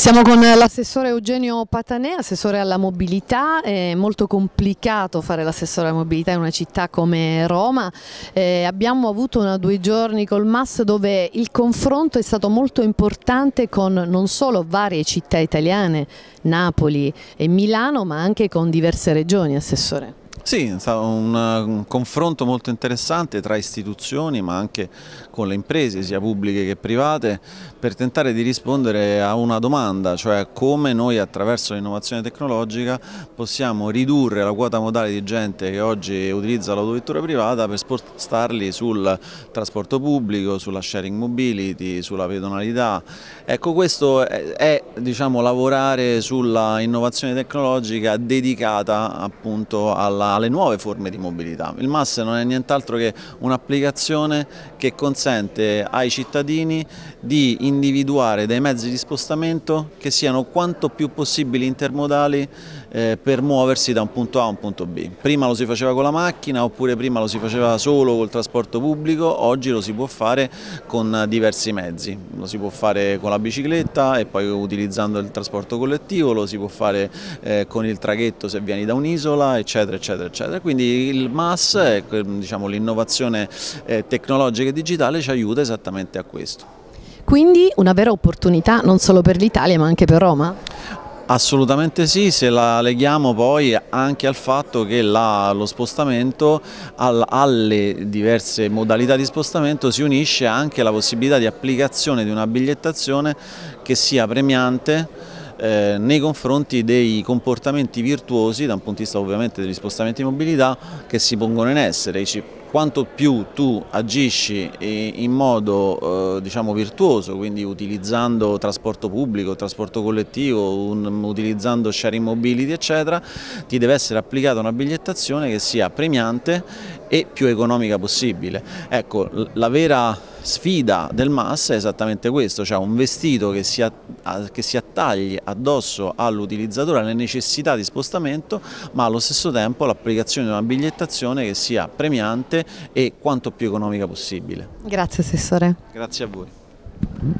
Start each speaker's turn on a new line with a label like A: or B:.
A: Siamo con l'assessore Eugenio Patanè, assessore alla mobilità, è molto complicato fare l'assessore alla mobilità in una città come Roma, eh, abbiamo avuto una, due giorni col MAS dove il confronto è stato molto importante con non solo varie città italiane, Napoli e Milano, ma anche con diverse regioni, assessore.
B: Sì, è stato un, confronto molto interessante tra istituzioni ma anche con le imprese sia pubbliche che private per tentare di rispondere a una domanda, cioè come noi attraverso l'innovazione tecnologica possiamo ridurre la quota modale di gente che oggi utilizza l'autovettura privata per spostarli sul trasporto pubblico, sulla sharing mobility, sulla pedonalità. Ecco questo è, è diciamo, lavorare sulla innovazione tecnologica dedicata appunto alla alle nuove forme di mobilità. Il MAS non è nient'altro che un'applicazione che consente ai cittadini di individuare dei mezzi di spostamento che siano quanto più possibili intermodali eh, per muoversi da un punto A a un punto B. Prima lo si faceva con la macchina oppure prima lo si faceva solo col trasporto pubblico, oggi lo si può fare con diversi mezzi, lo si può fare con la bicicletta e poi utilizzando il trasporto collettivo, lo si può fare eh, con il traghetto se vieni da un'isola, eccetera, eccetera eccetera, eccetera. Quindi il MAS, diciamo, l'innovazione eh, tecnologica e digitale ci aiuta esattamente a questo.
A: Quindi una vera opportunità non solo per l'Italia ma anche per Roma?
B: Assolutamente sì, se la leghiamo poi anche al fatto che la, lo spostamento al, alle diverse modalità di spostamento si unisce anche la possibilità di applicazione di una bigliettazione che sia premiante eh, nei confronti dei comportamenti virtuosi da un punto di vista ovviamente degli spostamenti di mobilità che si pongono in essere. Quanto più tu agisci eh, in modo eh, diciamo virtuoso, quindi utilizzando trasporto pubblico, trasporto collettivo, un, utilizzando sharing mobility eccetera, ti deve essere applicata una bigliettazione che sia premiante e più economica possibile. Ecco, la vera sfida del Massa è esattamente questo, cioè un vestito che si, che si attagli addosso all'utilizzatore, alle necessità di spostamento, ma allo stesso tempo l'applicazione di una bigliettazione che sia premiante e quanto più economica possibile.
A: Grazie Assessore.
B: Grazie a voi.